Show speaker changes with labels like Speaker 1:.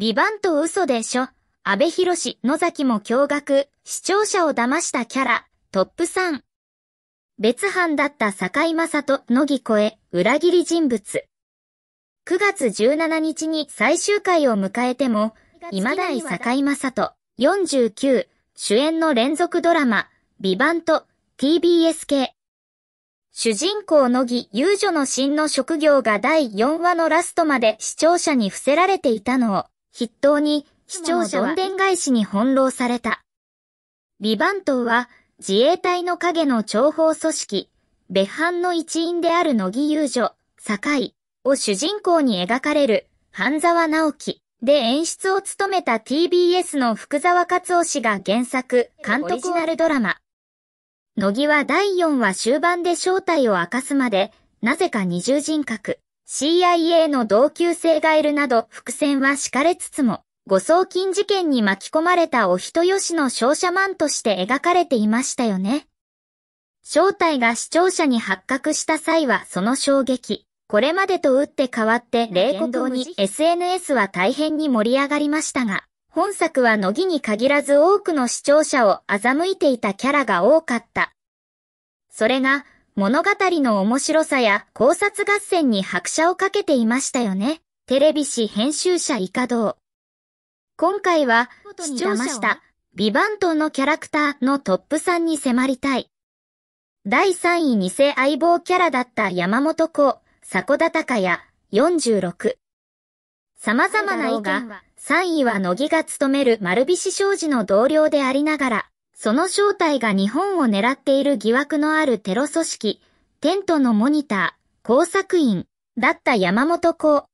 Speaker 1: ビバンと嘘でしょ。安倍博士、野崎も驚愕、視聴者を騙したキャラ、トップ3。別班だった坂井正人、野木越、裏切り人物。9月17日に最終回を迎えても、今代坂井正人、49、主演の連続ドラマ、ビバンと TBS 系。主人公の木、遊女の真の職業が第4話のラストまで視聴者に伏せられていたのを、筆頭に視聴者は伝返しに翻弄された。ビバントは自衛隊の影の諜報組織、別班の一員である乃木遊女、井を主人公に描かれる半沢直樹で演出を務めた TBS の福沢克夫氏が原作、監督オリジナルドラマ。乃木は第4話終盤で正体を明かすまで、なぜか二重人格。CIA の同級生がいるなど伏線は敷かれつつも、誤送金事件に巻き込まれたお人よしの商社マンとして描かれていましたよね。正体が視聴者に発覚した際はその衝撃。これまでと打って変わって冷酷に SNS は大変に盛り上がりましたが、本作は乃木に限らず多くの視聴者を欺いていたキャラが多かった。それが、物語の面白さや考察合戦に拍車をかけていましたよね。テレビ誌編集者以下堂。今回は、視聴したビバントのキャラクターのトップ3に迫りたい。第3位偽相棒キャラだった山本子、迫田隆也、46。様々な意が、3位は乃木が務める丸菱商事の同僚でありながら、その正体が日本を狙っている疑惑のあるテロ組織、テントのモニター、工作員だった山本公。